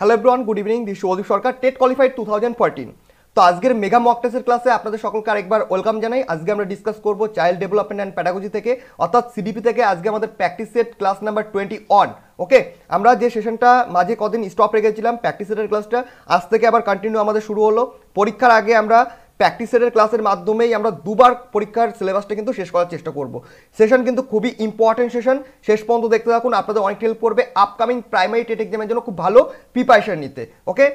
Hello everyone good evening this Adip Sarkar TET qualified two thousand fourteen তো আজকের mega mock টেস্টের ক্লাসে আপনাদের সকলকে আরেকবার ওয়েলকাম জানাই আজকে আমরা ডিসকাস করব চাইল্ড ডেভেলপমেন্ট অ্যান্ড প্যাডাগজি থেকে অর্থাৎ সিডিপি থেকে আজকে আমাদের practice set class number twenty one okay আমরা যে সেশনটা মাঝে কদিন স্টপ রেখেছিলাম প্র্যাকটিস সেটের ক্লাসটা আজ থেকে আবার কন্টিনিউ আমাদের শুরু হলো পরীক্ষার আগে আমরা প্র্যাকটিস সেটের ক্লাসের মাধ্যমেই আমরা দুবার পরীক্ষার সিলেবাসটা কিন্তু শেষ করার চেষ্টা করব সেশন কিন্তু খুবই ইম্পর্টেন্ট সেশন শেষ পর্যন্ত দেখতে থাকুন আপনাদের অনেক হেল্প করবে আপকামিং প্রাইমারি টেট এক্সামের জন্য খুব ভালো প্রিপারেশন নিতে ওকে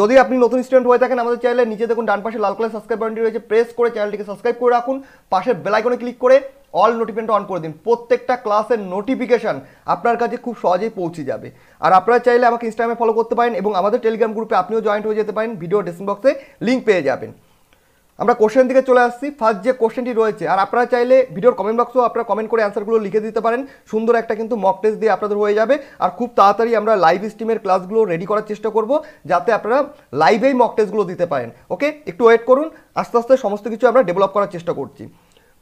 যদি আপনি নতুন স্টুডেন্ট হয়ে থাকেন আমাদের চ্যানেলে নিজে দেখুন ডান পাশে লাল কালার সাবস্ক্রাইব বাটনটি রয়েছে প্রেস করে চ্যানেলটিকে সাবস্ক্রাইব করে রাখুন পাশে বেলাইকনে ক্লিক করে অল নোটিফিকেশন অন করে দিন প্রত্যেকটা ক্লাসের নোটিফিকেশান আপনার কাছে খুব সহজেই পৌঁছে যাবে আর আপনারা চাইলে আমাকে ইনস্টাগ্রামে ফলো করতে পারেন এবং আমাদের টেলিগ্রাম গ্রুপে আপনিও জয়েন্ট হয়ে যেতে পারেন ভিডিও ডিসক্রিপশন বক্সে লিঙ্ক পেয়ে যাবেন আমরা কোশ্চেন দিকে চলে আসছি ফার্স্ট যে কোশ্চেনটি রয়েছে আর আপনারা চাইলে ভিডিওর কমেন্ট বক্সেও আপনারা কমেন্ট করে অ্যান্সারগুলো লিখে দিতে পারেন সুন্দর একটা কিন্তু মক টেস্ট দিয়ে আপনাদের হয়ে যাবে আর খুব তাড়াতাড়ি আমরা লাইভ স্ট্রিমের ক্লাসগুলো রেডি করার চেষ্টা করব যাতে আপনারা লাইভেই মক টেস্টগুলো দিতে পারেন ওকে একটু ওয়েট করুন আস্তে আস্তে সমস্ত কিছু আমরা ডেভেলপ করার চেষ্টা করছি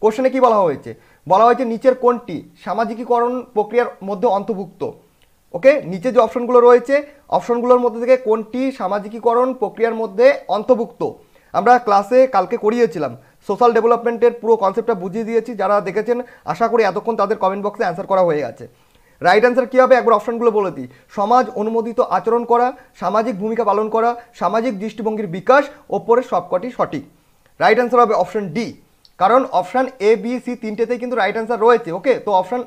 কোশ্চেনে কি বলা হয়েছে বলা হয়েছে নিচের কোনটি সামাজিকীকরণ প্রক্রিয়ার মধ্যে অন্তর্ভুক্ত ওকে নিচে যে অপশনগুলো রয়েছে অপশনগুলোর মধ্যে থেকে কোনটি সামাজিকীকরণ প্রক্রিয়ার মধ্যে অন্তর্ভুক্ত আমরা ক্লাসে কালকে করিয়েছিলাম সোশ্যাল ডেভেলপমেন্টের পুরো কনসেপ্টটা বুঝিয়ে দিয়েছি যারা দেখেছেন আশা করি এতক্ষণ তাদের কমেন্ট বক্সে অ্যান্সার করা হয়ে গেছে রাইট অ্যান্সার কী হবে একবার অপশানগুলো বলে দিই সমাজ অনুমোদিত আচরণ করা সামাজিক ভূমিকা পালন করা সামাজিক দৃষ্টিভঙ্গির বিকাশ ওপরে সবকটি সঠিক রাইট অ্যান্সার হবে অপশান ডি কারণ অপশান এ বি সি তিনটেতেই কিন্তু রাইট অ্যান্সার রয়েছে ওকে তো option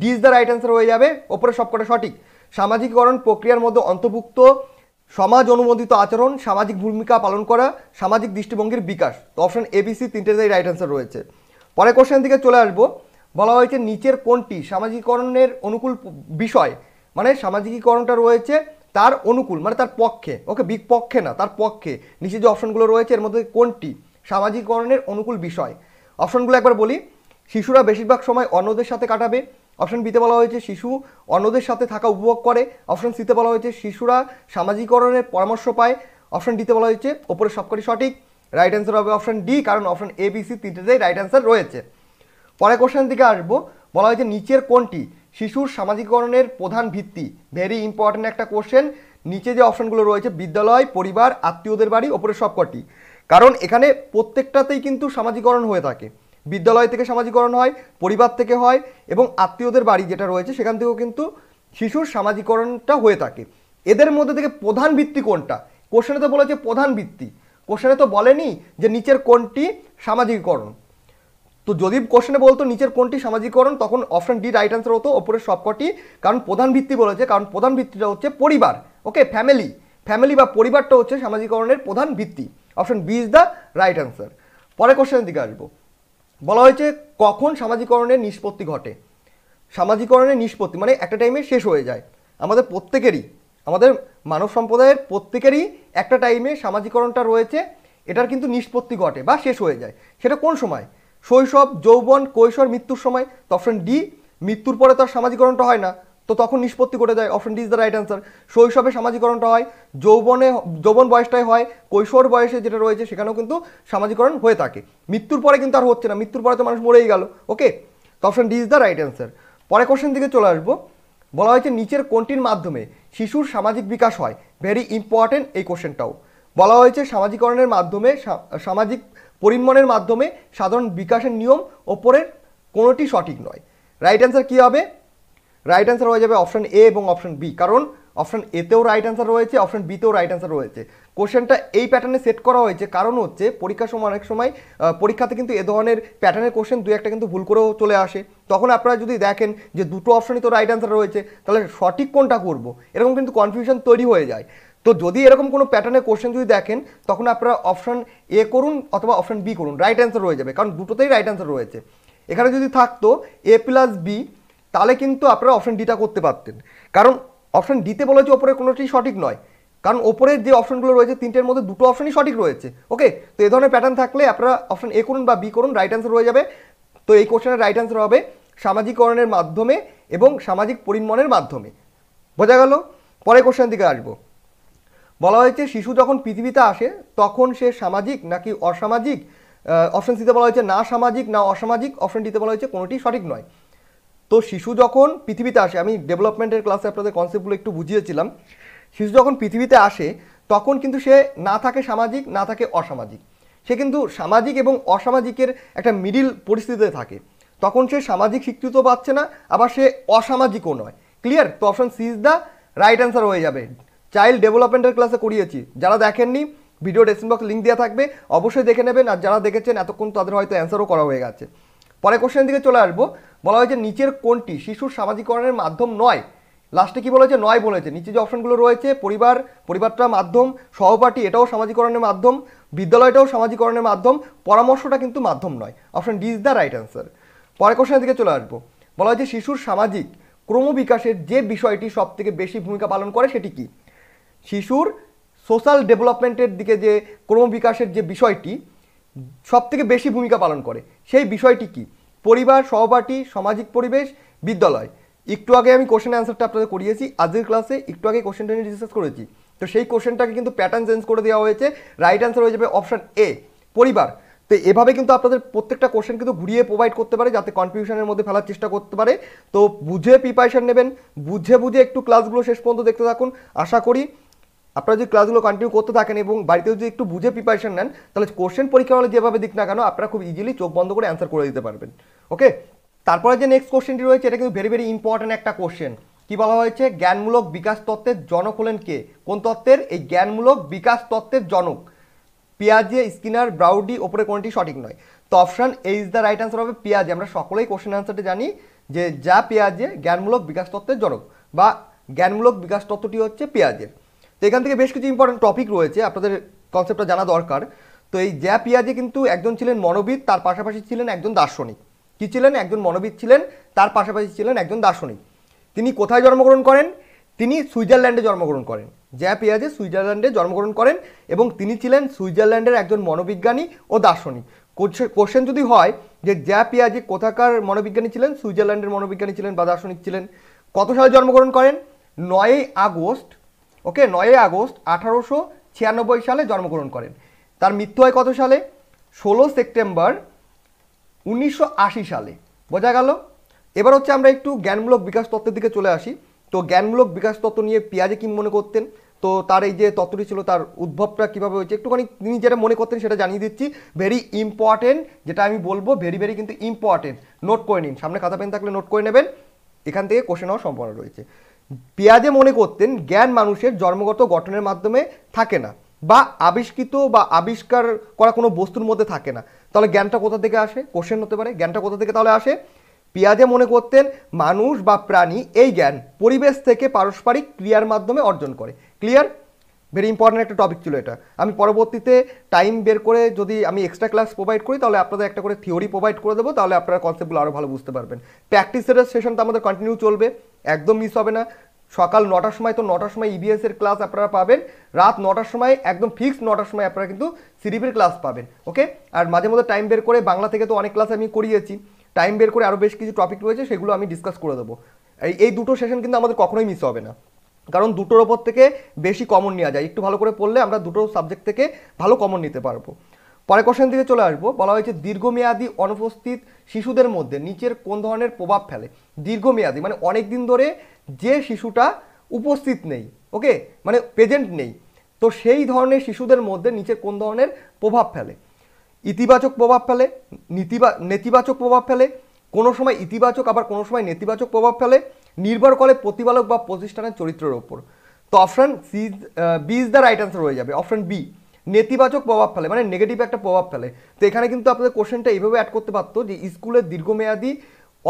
D is the right answer হয়ে যাবে ওপরে সবকটা সঠিক সামাজিককরণ প্রক্রিয়ার মধ্যে অন্তর্ভুক্ত সমাজ অনুমোদিত আচরণ সামাজিক ভূমিকা পালন করা সামাজিক দৃষ্টিভঙ্গির বিকাশ তো অপশন এবিসি তিনটেতেই রাইট অ্যান্সার রয়েছে পরে কোশ্চেন দিকে চলে আসবো বলা হয়েছে নিচের কোনটি সামাজিকীকরণের অনুকূল বিষয় মানে সামাজিকীকরণটা রয়েছে তার অনুকূল মানে তার পক্ষে ওকে বিগ পক্ষে না তার পক্ষে নিচে যে অপশনগুলো রয়েছে এর মধ্যে কোনটি সামাজিকীকরণের অনুকূল বিষয় অপশনগুলো একবার বলি শিশুরা বেশিরভাগ সময় অন্যদের সাথে কাটাবে অপশন বিতে বলা হয়েছে শিশু অন্যদের সাথে থাকা উপভোগ করে অপশন সিতে বলা হয়েছে শিশুরা সামাজিকরণের পরামর্শ পায় অপশন ডিতে বলা হয়েছে ওপরে সবকটি সঠিক রাইট অ্যান্সার হবে অপশন ডি কারণ অপশন এ বি সি তিনটেতেই রাইট অ্যান্সার রয়েছে পরে কোশ্চেন দিকে আসবো বলা হয়েছে নিচের কোনটি শিশুর সামাজিকরণের প্রধান ভিত্তি ভেরি ইম্পর্ট্যান্ট একটা কোশ্চেন নিচে যে অপশনগুলো রয়েছে বিদ্যালয় পরিবার আত্মীয়দের বাড়ি ওপরে সবকটি কারণ এখানে প্রত্যেকটাতেই কিন্তু সামাজিকরণ হয়ে থাকে বিদ্যালয় থেকে সামাজিকরণ হয় পরিবার থেকে হয় এবং আত্মীয়দের বাড়ি যেটা রয়েছে সেখান থেকেও কিন্তু শিশুর সামাজিকরণটা হয়ে থাকে এদের মধ্যে থেকে প্রধান ভিত্তি কোনটা কোশ্চেনে তো বলেছে প্রধান ভিত্তি কোশ্চেনে তো বলেনি যে নিচের কোনটি সামাজিকরণ তো যদি কোশ্চেনে বলতো নিচের কোনটি সামাজিকরণ তখন অপশন ডি রাইট অ্যান্সার হতো ওপরের সবকটি কারণ প্রধান ভিত্তি বলেছে কারণ প্রধান ভিত্তিটা হচ্ছে পরিবার ওকে ফ্যামিলি ফ্যামিলি বা পরিবারটা হচ্ছে সামাজিকরণের প্রধান ভিত্তি option B is the right answer পরে কোশ্চেনের দিকে আসবো বলা হয়েছে কখন সামাজিকরণের নিষ্পত্তি ঘটে সামাজিকরণের নিষ্পত্তি মানে একটা টাইমে শেষ হয়ে যায় আমাদের প্রত্যেকেরই আমাদের মানব সম্প্রদায়ের প্রত্যেকেরই একটা টাইমে সামাজিকরণটা রয়েছে এটার কিন্তু নিষ্পত্তি ঘটে বা শেষ হয়ে যায় সেটা কোন সময় শৈশব যৌবন কৈশোর মৃত্যুর সময় তো ডি মৃত্যুর পরে তো আর সামাজিকরণটা হয় না তো তখন নিষ্পত্তি করে দেয় D is the right answer শৈশবে সামাজিকরণটা হয় যৌবনে যৌবন বয়সটাই হয় কৈশোর বয়সে যেটা রয়েছে সেখানেও কিন্তু সামাজিকরণ হয়ে থাকে মৃত্যুর পরে কিন্তু আর হচ্ছে না মৃত্যুর পরে তো মানুষ মরেই গেল ওকে তো option D is the right answer পরে কোশ্চেন দিকে চলে আসবো বলা হয়েছে নিচের কোনটির মাধ্যমে শিশুর সামাজিক বিকাশ হয় ভেরি ইম্পর্টেন্ট এই কোশ্চেনটাও বলা হয়েছে সামাজিকরণের মাধ্যমে সামাজিক পরিমণের মাধ্যমে সাধারণ বিকাশের নিয়ম ওপরের কোনোটি সঠিক নয় রাইট অ্যান্সার কী হবে রাইট অ্যান্সার হয়ে যাবে অপশান এ এবং অপশান বি কারণ অপশান এতেও রাইট অ্যান্সার রয়েছে অপশান বিতেও রাইট অ্যান্সার রয়েছে কোশ্চেনটা এই প্যাটার্নে সেট করা হয়েছে কারণ হচ্ছে পরীক্ষার সময় অনেক সময় পরীক্ষাতে কিন্তু এ ধরনের প্যাটার্নের কোশ্চেন দু একটা কিন্তু ভুল করেও চলে আসে তখন আপনারা যদি দেখেন যে দুটো অপশানই তো রাইট অ্যান্সার রয়েছে তাহলে সঠিক কোনটা করব এরকম কিন্তু কনফিউশন তৈরি হয়ে যায় তো যদি এরকম কোনো প্যাটার্নের কোশ্চেন যদি দেখেন তখন আপনারা অপশান এ করুন অথবা অপশান বি করুন রাইট অ্যান্সার হয়ে যাবে কারণ দুটোতেই রাইট অ্যান্সার রয়েছে এখানে যদি থাকতো এ প্লাস বি তাহলে কিন্তু আপনারা অপশান ডিটা করতে পারতেন কারণ অপশান ডিতে বলা হয়েছে ওপরে কোনোটি সঠিক নয় কারণ ওপরের যে অপশানগুলো রয়েছে তিনটের মধ্যে দুটো অপশানই সঠিক রয়েছে ওকে তো এই ধরনের প্যাটার্ন থাকলে আপনারা অপশান এ করুন বা বি করুন রাইট অ্যান্সার হয়ে যাবে তো এই কোশ্চেনের রাইট অ্যান্সার হবে সামাজিকরণের মাধ্যমে এবং সামাজিক পরিমণের মাধ্যমে বোঝা গেল পরে কোশ্চেনের দিকে আসবো বলা হয়েছে শিশু যখন পৃথিবীতে আসে তখন সে সামাজিক নাকি অসামাজিক অপশান সিতে বলা হয়েছে না সামাজিক না অসামাজিক অপশন ডিতে বলা হয়েছে কোনোটি সঠিক নয় তো শিশু যখন পৃথিবীতে আসে আমি ডেভেলপমেন্টের ক্লাসে আপনাদের কনসেপ্টগুলো একটু বুঝিয়েছিলাম শিশু যখন পৃথিবীতে আসে তখন কিন্তু সে না থাকে সামাজিক না থাকে অসামাজিক সে কিন্তু সামাজিক এবং অসামাজিকের একটা মিডিল পরিস্থিতিতে থাকে তখন সে সামাজিক স্বীকৃত পাচ্ছে না আবার সে অসামাজিকও নয় ক্লিয়ার তো option C is the right answer হয়ে যাবে চাইল্ড ডেভেলপমেন্টের ক্লাসে করিয়েছি যারা দেখেননি ভিডিও ডেসক্রিপশন বক্স লিঙ্ক দেওয়া থাকবে অবশ্যই দেখে নেবেন আর যারা দেখেছেন এতক্ষণ তাদের হয়তো অ্যান্সারও করা হয়ে গেছে পরে কোশ্চেন দিকে চলে আসবো বলা হয়েছে নিচের কোনটি শিশুর সামাজিকরণের মাধ্যম নয় লাস্টে কি বলা হয়েছে নয় বলেছে নিচে যে অপশনগুলো রয়েছে পরিবার পরিবারটা মাধ্যম সহপাঠী এটাও সামাজিকরণের মাধ্যম বিদ্যালয়টাও সামাজিকরণের মাধ্যম পরামর্শটা কিন্তু মাধ্যম নয় option D is the right answer পরে কোশ্চেনের দিকে চলে আসবো বলা হয়েছে শিশুর সামাজিক ক্রমবিকাশের যে বিষয়টি সব থেকে বেশি ভূমিকা পালন করে সেটি কি শিশুর সোশ্যাল ডেভেলপমেন্টের দিকে যে ক্রমবিকাশের যে বিষয়টি সব থেকে বেশি ভূমিকা পালন করে সেই বিষয়টি কী পরিবার সহপাঠী সামাজিক পরিবেশ বিদ্যালয় একটু আগে আমি কোশ্চেন অ্যান্সারটা আপনাদের করিয়েছি আজকের ক্লাসে একটু আগে কোশ্চেনটা নিয়ে ডিসকাস করেছি তো সেই কোশ্চেনটাকে কিন্তু প্যাটার্ন চেঞ্জ করে দেওয়া হয়েছে রাইট অ্যান্সার হয়ে যাবে অপশান এ পরিবার তো এভাবে কিন্তু আপনাদের প্রত্যেকটা কোশ্চেন কিন্তু ঘুরিয়ে প্রোভাইড করতে পারে যাতে কনফিউশনের মধ্যে ফেলার চেষ্টা করতে পারে তো বুঝে প্রিপারেশান নেবেন বুঝে বুঝে একটু ক্লাসগুলো শেষ পর্যন্ত দেখতে থাকুন আশা করি আপনারা যদি ক্লাসগুলো কন্টিনিউ করতে থাকেন এবং বাড়িতেও যদি একটু বুঝে প্রিপারেশন নেন তাহলে কোশ্চেন পরীক্ষা হলে যেভাবে দিক না কেন আপনারা খুব ইজিলি চোখ বন্ধ করে অ্যান্সার করে দিতে পারবেন ওকে তারপরে যে নেক্সট কোশ্চেনটি রয়েছে এটা কিন্তু ভেরি ভেরি ইম্পর্ট্যান্ট একটা কোশ্চেন কি বলা হয়েছে জ্ঞানমূলক বিকাশ তত্ত্বের জনক হলেন কে কোন তত্ত্বের এই জ্ঞানমূলক বিকাশ তত্ত্বের জনক পিয়াজে স্কিনার ব্রাউডি ওপরে কোনটি সঠিক নয় তো অপশান এই ইজ দ্য রাইট অ্যান্সার হবে পিয়াজে আমরা সকলেই কোশ্চেন অ্যান্সারটি জানি যে যা পেঁয়াজে জ্ঞানমূলক বিকাশ তত্ত্বের জনক বা জ্ঞানমূলক বিকাশ তত্ত্বটি হচ্ছে পেঁয়াজের তো এখান থেকে বেশ কিছু ইম্পর্টেন্ট টপিক রয়েছে আপনাদের কনসেপ্টটা জানা দরকার তো এই জ্যা পিয়াজে কিন্তু একজন ছিলেন মনোবিদ তার পাশাপাশি ছিলেন একজন দার্শনিক কি ছিলেন একজন মনোবিদ ছিলেন তার পাশাপাশি ছিলেন একজন দার্শনিক তিনি কোথায় জন্মগ্রহণ করেন তিনি সুইজারল্যান্ডে জন্মগ্রহণ করেন জ্যা পিয়াজে সুইজারল্যান্ডে জন্মগ্রহণ করেন এবং তিনি ছিলেন সুইজারল্যান্ডের একজন মনোবিজ্ঞানী ও দার্শনিক কোশ্চেন যদি হয় যে জ্যা পিয়াজে কোথাকার মনোবিজ্ঞানী ছিলেন সুইজারল্যান্ডের মনোবিজ্ঞানী ছিলেন বা দার্শনিক ছিলেন কত সালে জন্মগ্রহণ করেন নয়ই আগস্ট ওকে নয়ই আগস্ট আঠারোশো ছিয়ানব্বই সালে জন্মগ্রহণ করেন তার মৃত্যু হয় কত সালে ষোলো সেপ্টেম্বর উনিশশো সালে বোঝা গেল এবার হচ্ছে আমরা একটু জ্ঞানমূলক বিকাশ তত্ত্বের দিকে চলে আসি তো জ্ঞানমূলক বিকাশ তত্ত্ব নিয়ে পিয়াজে কি মনে করতেন তো তার এই যে তত্ত্বটি ছিল তার উদ্ভবটা কীভাবে হয়েছে একটুখানি তিনি যেটা মনে করতেন সেটা জানিয়ে দিচ্ছি ভেরি ইম্পর্টেন্ট যেটা আমি বলবো ভেরি ভেরি কিন্তু ইম্পর্টেন্ট নোট করে নিন সামনে খাতা পেন থাকলে নোট করে নেবেন এখান থেকে কোশ্চেন হওয়ার সম্ভাবনা রয়েছে পেঁয়াজে মনে করতেন জ্ঞান মানুষের জন্মগত গঠনের মাধ্যমে থাকে না বা আবিষ্কৃত বা আবিষ্কার করা কোনো বস্তুর মধ্যে থাকে না তাহলে জ্ঞানটা কোথা থেকে আসে কোশ্চেন হতে পারে জ্ঞানটা কোথা থেকে তাহলে আসে পেঁয়াজে মনে করতেন মানুষ বা প্রাণী এই জ্ঞান পরিবেশ থেকে পারস্পরিক ক্রিয়ার মাধ্যমে অর্জন করে ক্লিয়ার ভেরি ইম্পর্ট্যান্ট একটা টপিক ছিল এটা আমি পরবর্তীতে টাইম বের করে যদি আমি এক্সট্রা ক্লাস প্রোভাইড করি তাহলে আপনাদের একটা করে থিওরি প্রোভাইড করে দেবো তাহলে আপনারা কনসেপ্টগুলো আরও ভালো বুঝতে পারবেন প্র্যাকটিসের সেশন তো আমাদের কন্টিনিউ চলবে একদম মিস হবে না সকাল নটার সময় তো নটার সময় ইবিএস e এর ক্লাস আপনারা পাবেন রাত নটার সময় একদম ফিক্সড নটার সময় আপনারা কিন্তু সিডিপির ক্লাস পাবেন ওকে আর মাঝে মধ্যে টাইম বের করে বাংলা থেকে তো অনেক ক্লাস আমি করিয়েছি টাইম বের করে আরও বেশ কিছু টপিক রয়েছে সেগুলো আমি ডিসকাস করে দেবো এই দুটো সেশন কিন্তু আমাদের কখনোই মিস হবে না কারণ দুটোর ওপর থেকে বেশি কমন নেওয়া যায় একটু ভালো করে পড়লে আমরা দুটো সাবজেক্ট থেকে ভালো কমন নিতে পারবো পরে কোশ্চেন দিকে চলে আসবো বলা হয়েছে দীর্ঘমেয়াদী অনুপস্থিত শিশুদের মধ্যে নিচের কোন ধরনের প্রভাব ফেলে দীর্ঘমেয়াদী মানে অনেক দিন ধরে যে শিশুটা উপস্থিত নেই ওকে মানে প্রেজেন্ট নেই তো সেই ধরনের শিশুদের মধ্যে নিচের কোন ধরনের প্রভাব ফেলে ইতিবাচক প্রভাব ফেলে নীতিবা নেতিবাচক প্রভাব ফেলে কোনো সময় ইতিবাচক আবার কোনো সময় নেতিবাচক প্রভাব ফেলে নির্ভর করে প্রতিপালক বা প্রতিষ্ঠানের চরিত্রের ওপর তো option C B is the right answer হয়ে যাবে অপশান বি নেতিবাচক প্রভাব ফেলে মানে নেগেটিভ একটা প্রভাব ফেলে তো এখানে কিন্তু আপনাদের কোশ্চেনটা এইভাবে অ্যাড করতে পারতো যে স্কুলের দীর্ঘমেয়াদী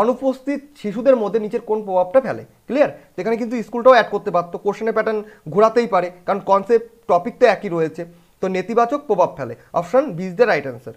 অনুপস্থিত শিশুদের মধ্যে নিচের কোন প্রভাবটা ফেলে ক্লিয়ার এখানে কিন্তু স্কুলটাও অ্যাড করতে পারতো কোশ্চেনের প্যাটার্ন ঘোরাতেই পারে কারণ কনসেপ্ট টপিক তো একই রয়েছে তো নেতিবাচক প্রভাব ফেলে option B is the right answer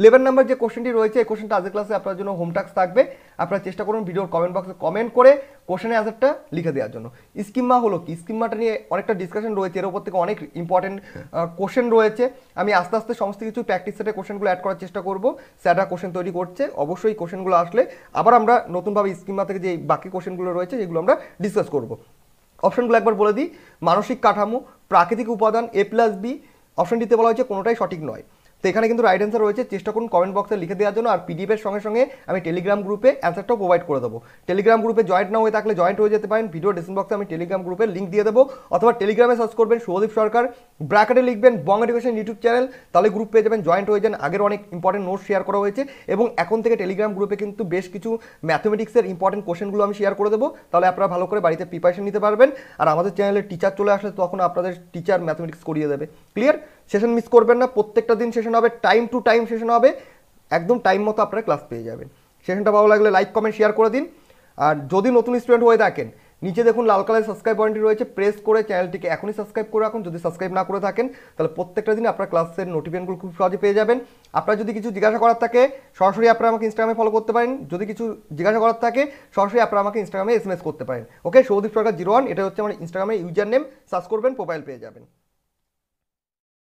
eleven number যে কোশ্চেনটি রয়েছে এই কোশ্চেনটা আজকের ক্লাসে আপনার জন্য হোমটাক্স থাকবে আপনারা চেষ্টা করুন ভিডিওর কমেন্ট বক্সে কমেন্ট করে কোশ্চেনের অ্যান্সারটা লিখে দেওয়ার জন্য স্কিমা হলো কি স্কিমাটা নিয়ে অনেকটা ডিসকাশন রয়েছে এর উপর থেকে অনেক ইম্পর্টেন্ট হ্যাঁ। কোশ্চেন রয়েছে আমি আস্তে আস্তে সমস্ত কিছু প্র্যাকটিস সেটে কোশ্চেনগুলো অ্যাড করার চেষ্টা করব স্যাররা কোশ্চেন তৈরি করছে অবশ্যই কোশ্চেনগুলো আসলে আবার আমরা নতুনভাবে স্কিমা থেকে যে বাকি কোশ্চেনগুলো রয়েছে সেগুলো আমরা ডিসকাস করব অপশনগুলো একবার বলে দিই মানসিক কাঠামো প্রাকৃতিক উপাদান এ প্লাস বি অপশন ডিতে বলা হয়েছে কোনোটাই সঠিক নয় এখানে কিন্তু রাইট অ্যান্সার রয়েছে চেষ্টা করুন কমেন্ট বক্সে লিখে দেওয়ার জন্য আর পিডিএফের সঙ্গে সঙ্গে আমি টেলিগ্রাম গ্রুপে অ্যান্সারটাও প্রোভাইড করে দেবো টেলিগ্রাম গ্রুপে জয়েন্ট না হয়ে থাকলে জয়েন্ট হয়ে যেতে পারেন ভিডিও ডিসক্রিপশন বক্সে আমি টেলিগ্রাম গ্রুপের লিঙ্ক দিয়ে দেবো অথবা টেলিগ্রামে সার্চ করবেন শুভদীপ সরকার ব্র্যাকেটে লিখবেন বং এডুকেশন ইউটিউব চ্যানেল তাহলে গ্রুপ পেয়ে যাবেন জয়েন্ট হয়ে যান আগের অনেক ইম্পর্টেন্ট নোট শেয়ার করা হয়েছে এবং এখন থেকে টেলিগ্রাম গ্রুপে কিন্তু বেশ কিছু ম্যাথমেটিক্সের ইম্পর্টেন্ট কোশ্চেনগুলো আমি শেয়ার করে দেবো তাহলে আপনারা ভালো করে বাড়িতে প্রিপারেশন নিতে পারবেন আর আমাদের চ্যানেলে টিচার চলে আসলে তখন আপনাদের টিচার ম্যাথমেটিক্স করিয়ে দেবে ক্লিয়ার সেশন মিস করবেন না প্রত্যেকটা দিন সেশন হবে টাইম টু টাইম সেশন হবে একদম টাইম মতো আপনারা ক্লাস পেয়ে যাবেন সেশনটা ভালো লাগলে লাইক কমেন্ট শেয়ার করে দিন আর যদি নতুন স্টুডেন্ট হয়ে থাকেন নিচে দেখুন লাল কালারের সাবস্ক্রাইব পয়েন্টটি রয়েছে প্রেস করে চ্যানেলটিকে এখনই সাবস্ক্রাইব করে রাখুন যদি সাবস্ক্রাইব না করে থাকেন তাহলে প্রত্যেকটা দিন আপনার ক্লাসের নোটিফিকেশনগুলো খুব সহজে পেয়ে যাবেন আপনার যদি কিছু জিজ্ঞাসা করার থাকে সরাসরি আপনারা আমাকে ইনস্টাগ্রামে ফলো করতে পারেন যদি কিছু জিজ্ঞাসা করার থাকে সরাসরি আপনারা আমাকে ইনস্টাগ্রামে এস করতে পারেন okay Soudip Sarkar zero one এটা হচ্ছে আমার ইনস্টাগ্রামে ইউজার নেম সার্চ করবেন প্রোফাইল পেয়ে যাবেন